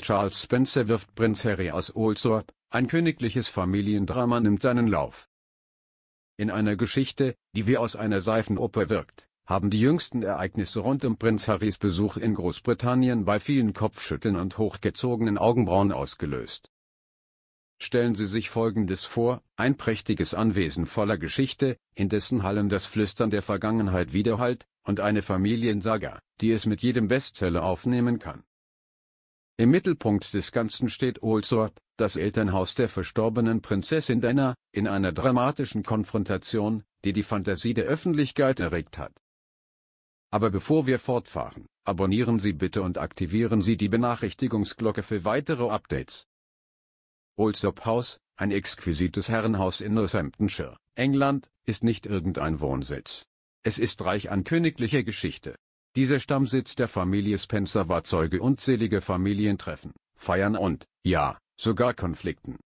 Charles Spencer wirft Prinz Harry aus Oldsorb, ein königliches Familiendrama nimmt seinen Lauf. In einer Geschichte, die wie aus einer Seifenoper wirkt, haben die jüngsten Ereignisse rund um Prinz Harrys Besuch in Großbritannien bei vielen Kopfschütteln und hochgezogenen Augenbrauen ausgelöst. Stellen Sie sich Folgendes vor, ein prächtiges Anwesen voller Geschichte, in dessen Hallen das Flüstern der Vergangenheit widerhallt, und eine Familiensaga, die es mit jedem Bestseller aufnehmen kann. Im Mittelpunkt des Ganzen steht Olsort, das Elternhaus der verstorbenen Prinzessin Dana, in einer dramatischen Konfrontation, die die Fantasie der Öffentlichkeit erregt hat. Aber bevor wir fortfahren, abonnieren Sie bitte und aktivieren Sie die Benachrichtigungsglocke für weitere Updates. Olsop House, ein exquisites Herrenhaus in Northamptonshire, England, ist nicht irgendein Wohnsitz. Es ist reich an königlicher Geschichte. Dieser Stammsitz der Familie Spencer war Zeuge unzähliger Familientreffen, Feiern und, ja, sogar Konflikten.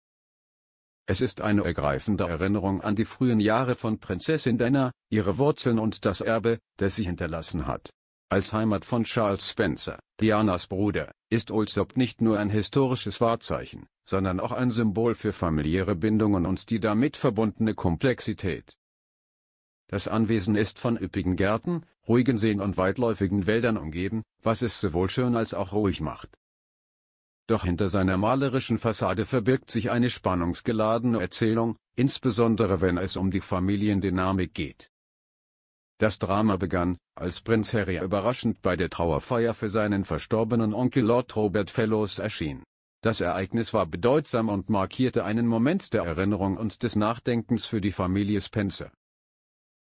Es ist eine ergreifende Erinnerung an die frühen Jahre von Prinzessin Diana, ihre Wurzeln und das Erbe, das sie hinterlassen hat. Als Heimat von Charles Spencer, Dianas Bruder, ist Ulsop nicht nur ein historisches Wahrzeichen, sondern auch ein Symbol für familiäre Bindungen und die damit verbundene Komplexität. Das Anwesen ist von üppigen Gärten, ruhigen Seen und weitläufigen Wäldern umgeben, was es sowohl schön als auch ruhig macht. Doch hinter seiner malerischen Fassade verbirgt sich eine spannungsgeladene Erzählung, insbesondere wenn es um die Familiendynamik geht. Das Drama begann, als Prinz Harry überraschend bei der Trauerfeier für seinen verstorbenen Onkel Lord Robert Fellows erschien. Das Ereignis war bedeutsam und markierte einen Moment der Erinnerung und des Nachdenkens für die Familie Spencer.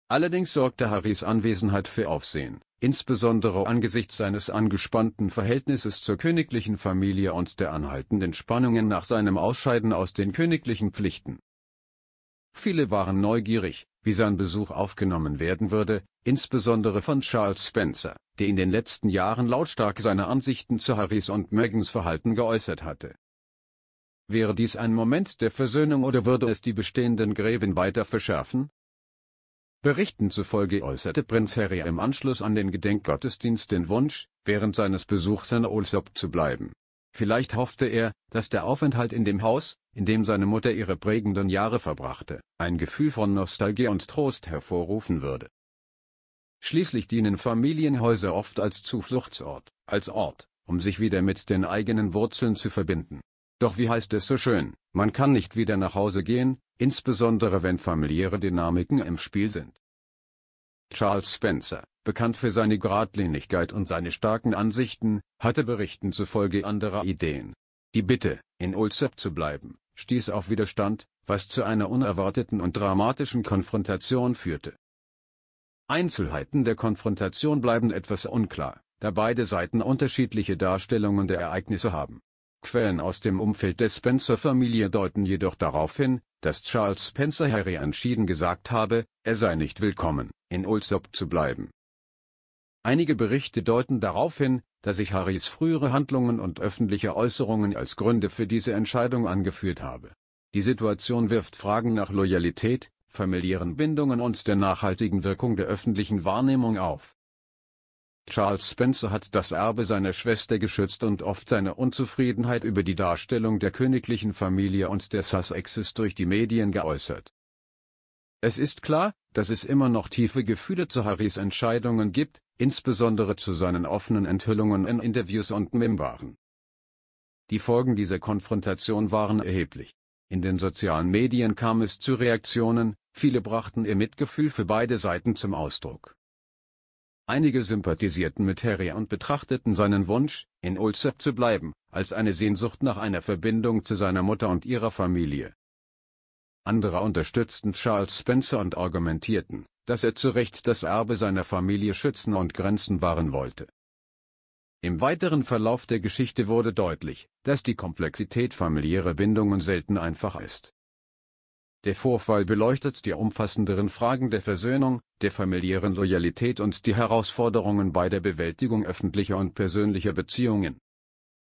Allerdings sorgte Harrys Anwesenheit für Aufsehen, insbesondere angesichts seines angespannten Verhältnisses zur königlichen Familie und der anhaltenden Spannungen nach seinem Ausscheiden aus den königlichen Pflichten. Viele waren neugierig, wie sein Besuch aufgenommen werden würde, insbesondere von Charles Spencer, der in den letzten Jahren lautstark seine Ansichten zu Harrys und Megans Verhalten geäußert hatte. Wäre dies ein Moment der Versöhnung oder würde es die bestehenden Gräben weiter verschärfen? Berichten zufolge äußerte Prinz Harry im Anschluss an den Gedenkgottesdienst den Wunsch, während seines Besuchs in Alsop zu bleiben. Vielleicht hoffte er, dass der Aufenthalt in dem Haus, in dem seine Mutter ihre prägenden Jahre verbrachte, ein Gefühl von Nostalgie und Trost hervorrufen würde. Schließlich dienen Familienhäuser oft als Zufluchtsort, als Ort, um sich wieder mit den eigenen Wurzeln zu verbinden doch wie heißt es so schön, man kann nicht wieder nach Hause gehen, insbesondere wenn familiäre Dynamiken im Spiel sind. Charles Spencer, bekannt für seine Gradlinigkeit und seine starken Ansichten, hatte Berichten zufolge anderer Ideen. Die Bitte, in Ulsep zu bleiben, stieß auf Widerstand, was zu einer unerwarteten und dramatischen Konfrontation führte. Einzelheiten der Konfrontation bleiben etwas unklar, da beide Seiten unterschiedliche Darstellungen der Ereignisse haben. Quellen aus dem Umfeld der Spencer-Familie deuten jedoch darauf hin, dass Charles Spencer Harry entschieden gesagt habe, er sei nicht willkommen, in Ulsop zu bleiben. Einige Berichte deuten darauf hin, dass ich Harrys frühere Handlungen und öffentliche Äußerungen als Gründe für diese Entscheidung angeführt habe. Die Situation wirft Fragen nach Loyalität, familiären Bindungen und der nachhaltigen Wirkung der öffentlichen Wahrnehmung auf. Charles Spencer hat das Erbe seiner Schwester geschützt und oft seine Unzufriedenheit über die Darstellung der königlichen Familie und der Sussexes durch die Medien geäußert. Es ist klar, dass es immer noch tiefe Gefühle zu Harrys Entscheidungen gibt, insbesondere zu seinen offenen Enthüllungen in Interviews und Memoiren. Die Folgen dieser Konfrontation waren erheblich. In den sozialen Medien kam es zu Reaktionen, viele brachten ihr Mitgefühl für beide Seiten zum Ausdruck. Einige sympathisierten mit Harry und betrachteten seinen Wunsch, in Ulster zu bleiben, als eine Sehnsucht nach einer Verbindung zu seiner Mutter und ihrer Familie. Andere unterstützten Charles Spencer und argumentierten, dass er zu Recht das Erbe seiner Familie schützen und Grenzen wahren wollte. Im weiteren Verlauf der Geschichte wurde deutlich, dass die Komplexität familiärer Bindungen selten einfach ist. Der Vorfall beleuchtet die umfassenderen Fragen der Versöhnung, der familiären Loyalität und die Herausforderungen bei der Bewältigung öffentlicher und persönlicher Beziehungen